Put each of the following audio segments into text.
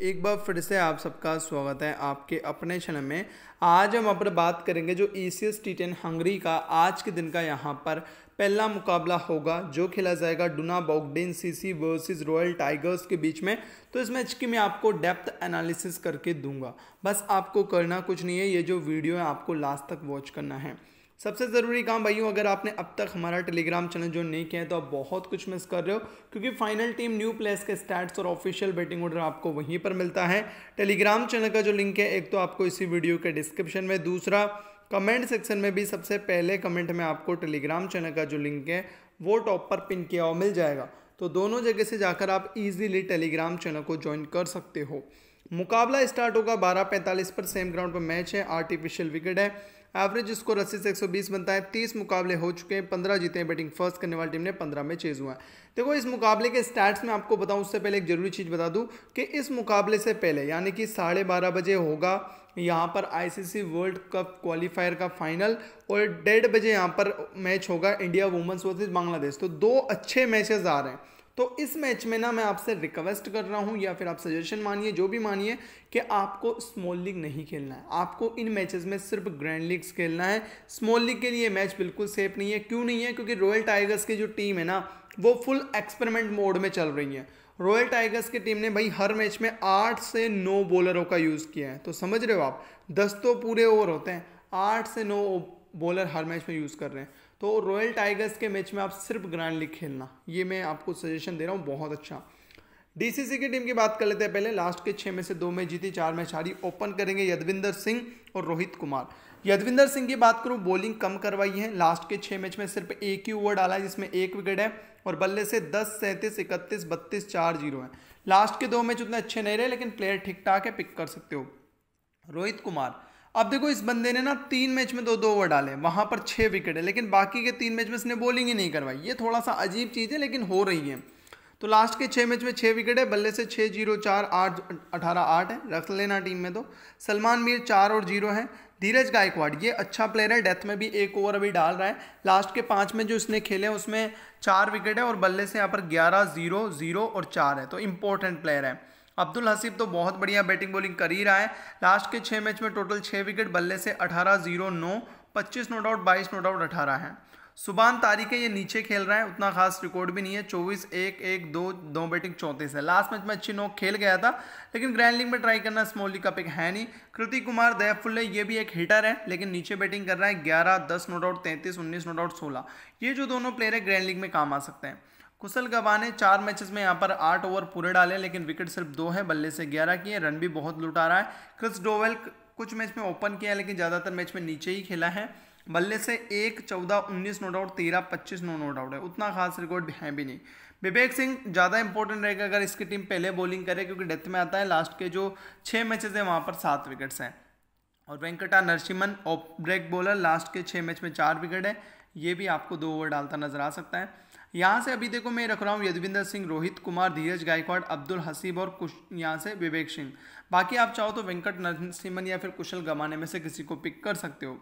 एक बार फिर से आप सबका स्वागत है आपके अपने चैनल में आज हम अपने बात करेंगे जो E C S T ten Hungary का आज के दिन का यहाँ पर पहला मुकाबला होगा जो खेला जाएगा Dunabogdany C versus royal tigers के बीच में तो इस मैच की मैं आपको डेप्थ एनालिसिस करके दूंगा बस आपको करना कुछ नहीं है ये जो वीडियो है आपको लास्ट तक वॉच करना है सबसे ज़रूरी काम भाइयों अगर आपने अब तक हमारा टेलीग्राम चैनल ज्वाइन नहीं किया है तो आप बहुत कुछ मिस कर रहे हो क्योंकि फाइनल टीम न्यू प्लेस के स्टैट्स और ऑफिशियल बैटिंग ऑर्डर आपको वहीं पर मिलता है टेलीग्राम चैनल का जो लिंक है एक तो आपको इसी वीडियो के डिस्क्रिप्शन में दूसरा कमेंट सेक्शन में भी सबसे पहले कमेंट में आपको टेलीग्राम चैनल का जो लिंक है वो टॉप पर पिन किया हुआ मिल जाएगा तो दोनों जगह से जाकर आप इजीली टेलीग्राम चैनल को ज्वाइन कर सकते हो मुकाबला स्टार्ट होगा बारह पैंतालीस पर सेम ग्राउंड पर मैच है आर्टिफिशियल विकेट है एवरेज स्कोर अस्सी से 120 बनता है तीस मुकाबले हो चुके हैं पंद्रह जीते हैं बैटिंग फर्स्ट करने वाली टीम ने पंद्रह में चेज हुआ है देखो इस मुकाबले के स्टैट्स में आपको बताऊं उससे पहले एक जरूरी चीज़ बता दूं कि इस मुकाबले से पहले यानी कि साढ़े बारह बजे होगा यहाँ पर आईसीसी वर्ल्ड कप क्वालिफायर का फाइनल और डेढ़ बजे यहाँ पर मैच होगा इंडिया वुमेंस वर्सेज बांग्लादेश तो दो अच्छे मैचेज आ रहे हैं तो इस मैच में ना मैं आपसे रिक्वेस्ट कर रहा हूँ या फिर आप सजेशन मानिए जो भी मानिए कि आपको स्मॉल लीग नहीं खेलना है आपको इन मैचेस में सिर्फ ग्रैंड लीग्स खेलना है स्मॉल लीग के लिए मैच बिल्कुल सेफ नहीं है क्यों नहीं है क्योंकि रॉयल टाइगर्स की जो टीम है ना वो फुल एक्सपेरिमेंट मोड में चल रही है रॉयल टाइगर्स की टीम ने भाई हर मैच में आठ से नौ बॉलरों का यूज़ किया है तो समझ रहे हो आप दस तो पूरे ओवर होते हैं आठ से नौ बॉलर हर मैच में यूज़ कर रहे हैं तो रॉयल टाइगर्स के मैच में आप सिर्फ ग्रैंड लीग खेलना ये मैं आपको सजेशन दे रहा हूँ बहुत अच्छा डी की टीम की बात कर लेते हैं पहले लास्ट के छः में से दो मैच जीती चार मैच हारी ओपन करेंगे यदविंदर सिंह और रोहित कुमार यदविंदर सिंह की बात करूँ बॉलिंग कम करवाई है लास्ट के छः मैच में सिर्फ एक ही ओवर डाला है जिसमें एक विकेट है और बल्ले से दस सैंतीस इकतीस बत्तीस चार जीरो है लास्ट के दो मैच उतने अच्छे नहीं रहे लेकिन प्लेयर ठीक ठाक है पिक कर सकते हो रोहित कुमार अब देखो इस बंदे ने ना तीन मैच में दो दो ओवर डाले वहाँ पर छः विकेट है लेकिन बाकी के तीन मैच में इसने बॉलिंग ही नहीं करवाई ये थोड़ा सा अजीब चीज़ है लेकिन हो रही है तो लास्ट के छः मैच में छः विकेट है बल्ले से छः जीरो चार आठ अठारह आठ है रख लेना टीम में तो सलमान मीर चार और जीरो है धीरज गायकवाड़ ये अच्छा प्लेयर है डेथ में भी एक ओवर अभी डाल रहा है लास्ट के पाँच में जो इसने खेले उसमें चार विकेट है और बल्ले से यहाँ पर ग्यारह जीरो जीरो और चार तो है तो इम्पोर्टेंट प्लेयर है अब्दुल हसीब तो बहुत बढ़िया बैटिंग बॉलिंग कर ही रहा है लास्ट के छः मैच में टोटल छः विकेट बल्ले से अठारह जीरो नौ पच्चीस नोट आउट बाईस नोट आउट अठारह हैं सुबान तारीख ये नीचे खेल रहा है उतना खास रिकॉर्ड भी नहीं है चौबीस एक एक दो दो बैटिंग चौंतीस है लास्ट मैच में अच्छी नोक खेल गया था लेकिन ग्रैंड लीग में ट्राई करना स्मॉल लीग का पिक है नहीं कृति कुमार दयाफुल्ले ये भी एक हिटर है लेकिन नीचे बैटिंग कर रहा है ग्यारह दस नोट आउट तैंतीस उन्नीस नोट आउट सोलह ये जो दोनों प्लेयर है ग्रैंड लीग में काम आ सकते हैं कुशल गवा ने चार मैचेस में यहाँ पर आठ ओवर पूरे डाले लेकिन विकेट सिर्फ दो है बल्ले से ग्यारह किए रन भी बहुत लुटा रहा है क्रिस डोवेल कुछ मैच में ओपन किया है लेकिन ज़्यादातर मैच में नीचे ही खेला है बल्ले से एक चौदह उन्नीस नोट आउट तेरह पच्चीस नो नोट आउट है उतना खास रिकॉर्ड है भी नहीं विवेक सिंह ज़्यादा इंपॉर्टेंट रहेगा अगर इसकी टीम पहले बॉलिंग करे क्योंकि डेथ में आता है लास्ट के जो छः मैचेस हैं वहाँ पर सात विकेट्स हैं और Venkata Narasimhan off break bowler last के छः मैच में चार विकेट है ये भी आपको दो ओवर डालता नजर आ सकता है यहाँ से अभी देखो मैं रख रहा हूँ यदविंदर सिंह रोहित कुमार धीरज गायकवाड़ अब्दुल हसीब और कुश यहाँ से विवेक सिंह बाकी आप चाहो तो वेंकट नरसिम्हन या फिर कुशल गमाने में से किसी को पिक कर सकते हो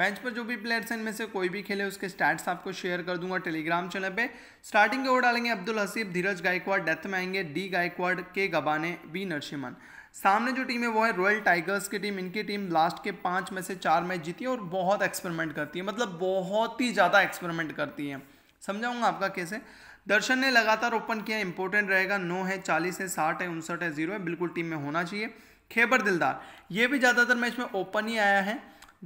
मैच पर जो भी प्लेयर्स हैं इनमें से कोई भी खेले उसके स्टैट्स आपको शेयर कर दूंगा टेलीग्राम चैनल पे स्टार्टिंग के ओवर डालेंगे अब्दुल हसीब धीरज गायकवाड़ डेथ में आएंगे डी गायकवाड़ के गबाने बी नरसिम्हन सामने जो टीम है वो है रॉयल टाइगर्स की टीम इनकी टीम लास्ट के पाँच में से चार मैच जीती है और बहुत एक्सपेरिमेंट करती है मतलब बहुत ही ज़्यादा एक्सपेरिमेंट करती है समझाऊंगा आपका कैसे दर्शन ने लगातार ओपन किया इंपॉर्टेंट रहेगा नौ है चालीस है साठ है उनसठ है जीरो है बिल्कुल टीम में होना चाहिए खेबर दिलदार ये भी ज़्यादातर मैच में ओपन ही आया है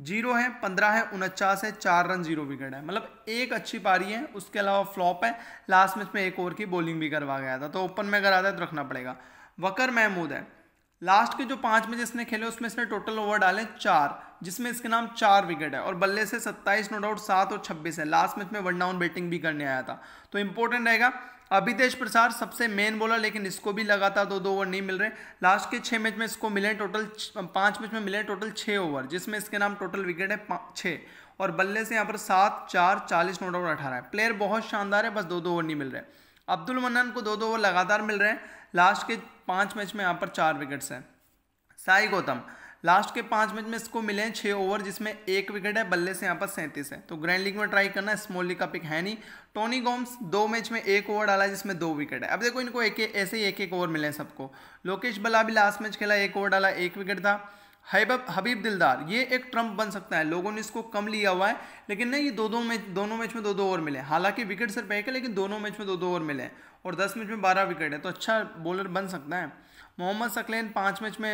जीरो है पंद्रह है उनचास है चार रन जीरो विकेट है मतलब एक अच्छी पारी है उसके अलावा फ्लॉप है लास्ट मैच में एक ओवर की बॉलिंग भी करवा गया था तो ओपन में अगर आता है तो रखना पड़ेगा वकर महमूद है लास्ट के जो पांच मैच इसने खेले उसमें इसने टोटल ओवर डाले चार जिसमें इसके नाम चार विकेट है और बल्ले से सत्ताईस नो डाउट सात और छब्बीस है लास्ट मैच में वन डाउन बैटिंग भी करने आया था तो इंपॉर्टेंट रहेगा अभितेश प्रसाद सबसे मेन बॉलर लेकिन इसको भी लगातार दो दो ओवर नहीं मिल रहे लास्ट के छः मैच में इसको मिले टोटल पाँच मैच में मिले टोटल छः ओवर जिसमें इसके नाम टोटल विकेट है छः और बल्ले से यहाँ पर सात चार चालीस नो डाउट अठारह है प्लेयर बहुत शानदार है बस दो दो ओवर नहीं मिल रहे अब्दुल मनान को दो दो ओवर लगातार मिल रहे हैं लास्ट के पाँच मैच में यहाँ पर चार विकेट्स हैं साई गौतम लास्ट के पाँच मैच में इसको मिले हैं छः ओवर जिसमें एक विकेट है बल्ले से यहाँ पर सैंतीस है तो ग्रैंड लीग में ट्राई करना स्मॉल लीग का पिक है नहीं टोनी गोम्स दो मैच में एक ओवर डाला जिसमें दो विकेट है अब देखो इनको एक ऐसे ही एक एक ओवर मिले हैं सबको लोकेश बला भी लास्ट मैच खेला एक ओवर डाला एक विकेट था हैबब हबीब दिलदार ये एक ट्रम्प बन सकता है लोगों ने इसको कम लिया हुआ है लेकिन नहीं ये दो दो मैच दोनों मैच में दो दो ओवर मिले हालांकि विकेट सिर्फ एक है लेकिन दोनों मैच में दो दो ओवर मिले और दस मैच में बारह विकेट है तो अच्छा बॉलर बन सकता है मोहम्मद सकलेन पाँच मैच में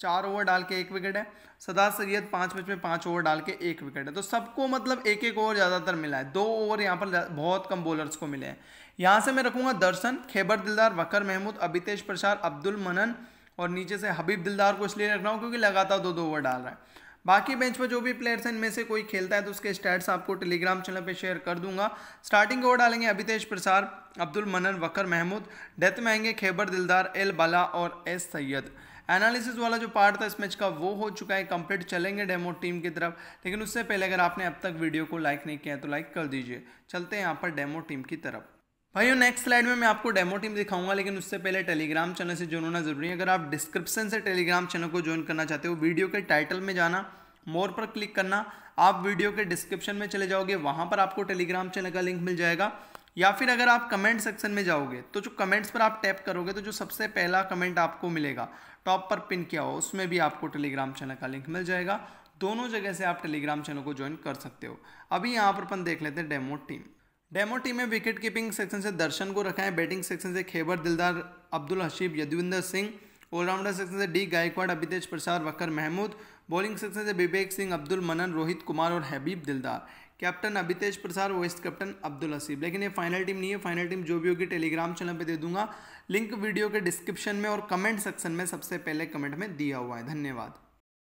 चार ओवर डाल के एक विकेट है सदा सैयद पाँच मैच में पाँच ओवर डाल के एक विकेट है तो सबको मतलब एक एक ओवर ज़्यादातर मिला है दो ओवर यहाँ पर बहुत कम बॉलर्स को मिले हैं यहाँ से मैं रखूँगा दर्शन खेबर दिलदार वकर महमूद अबितेश प्रसार अब्दुल मनन और नीचे से हबीब दिलदार को इसलिए रख रहा हूँ क्योंकि लगातार दो दो ओवर डाल रहा है बाकी बेंच पर जो भी प्लेयर्स हैं इनमें से कोई खेलता है तो उसके स्टैट्स आपको टेलीग्राम चैनल पे शेयर कर दूंगा स्टार्टिंग ओवर डालेंगे अभितेश प्रसार अब्दुल मनन वकर महमूद डेथ में आएंगे खैबर दिलदार एल बाला और एस सैयद एनालिसिस वाला जो पार्ट था इस मैच का वो हो चुका है कंप्लीट चलेंगे डेमो टीम की तरफ लेकिन उससे पहले अगर आपने अब तक वीडियो को लाइक नहीं किया है तो लाइक कर दीजिए चलते हैं यहाँ पर डेमो टीम की तरफ भाई नेक्स्ट स्लाइड में मैं आपको डेमो टीम दिखाऊंगा लेकिन उससे पहले टेलीग्राम चैनल से ज्वाइन होना जरूरी है अगर आप डिस्क्रिप्शन से टेलीग्राम चैनल को ज्वाइन करना चाहते हो वीडियो के टाइटल में जाना मोर पर क्लिक करना आप वीडियो के डिस्क्रिप्शन में चले जाओगे वहाँ पर आपको टेलीग्राम चैनल का लिंक मिल जाएगा या फिर अगर आप कमेंट सेक्शन में जाओगे तो जो कमेंट्स पर आप टैप करोगे तो जो सबसे पहला कमेंट आपको मिलेगा टॉप पर पिन किया हो उसमें भी आपको टेलीग्राम चैनल का लिंक मिल जाएगा दोनों जगह से आप टेलीग्राम चैनल को ज्वाइन कर सकते हो अभी यहाँ पर अपन देख लेते हैं डेमो टीम डेमो टीम में विकेट कीपिंग सेक्शन से दर्शन को रखा है बैटिंग सेक्शन से खेबर दिलदार अब्दुल हशीब यदुविंदर सिंह ऑलराउंडर सेक्शन से D Gaikwad Abhitej Prasad Waqar Mahmood bowling section से विवेक सिंह अब्दुल मनन रोहित कुमार और हबीब दिलदार कैप्टन अभितेज प्रसाद वेस्ट कैप्टन अब्दुल हसीब लेकिन ये फाइनल टीम नहीं है फाइनल टीम जो भी होगी टेलीग्राम चैनल पे दे दूंगा लिंक वीडियो के डिस्क्रिप्शन में और कमेंट सेक्शन में सबसे पहले कमेंट में दिया हुआ है धन्यवाद